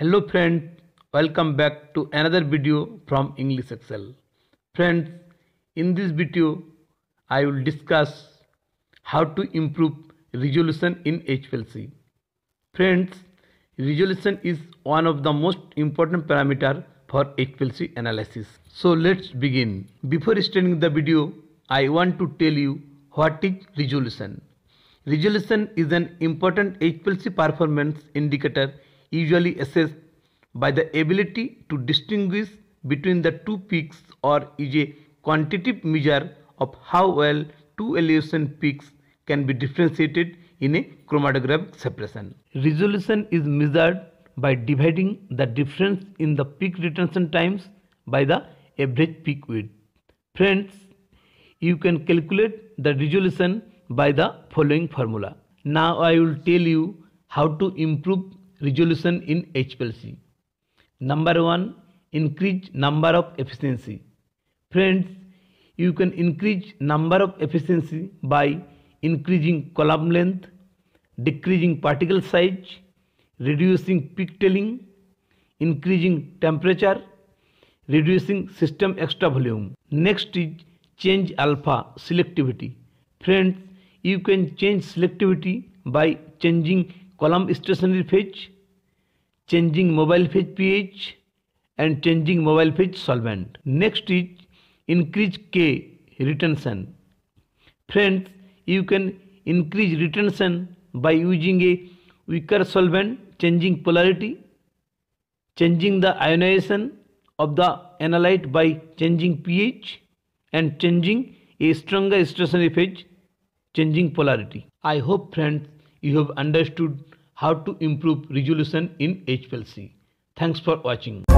hello friends welcome back to another video from english excel friends in this video i will discuss how to improve resolution in hplc friends resolution is one of the most important parameter for hplc analysis so let's begin before starting the video i want to tell you what is resolution resolution is an important hplc performance indicator usually assessed by the ability to distinguish between the two peaks or is a quantitative measure of how well two elevation peaks can be differentiated in a chromatographic separation. Resolution is measured by dividing the difference in the peak retention times by the average peak width. Friends, you can calculate the resolution by the following formula. Now I will tell you how to improve resolution in HPLC. Number one, increase number of efficiency. Friends, you can increase number of efficiency by increasing column length, decreasing particle size, reducing peak tailing, increasing temperature, reducing system extra volume. Next is change alpha selectivity. Friends, you can change selectivity by changing column stationary phase changing mobile phase pH and changing mobile phase solvent next is increase k retention friends you can increase retention by using a weaker solvent changing polarity changing the ionisation of the analyte by changing pH and changing a stronger stationary phase changing polarity I hope friends you have understood how to improve resolution in HPLC. Thanks for watching.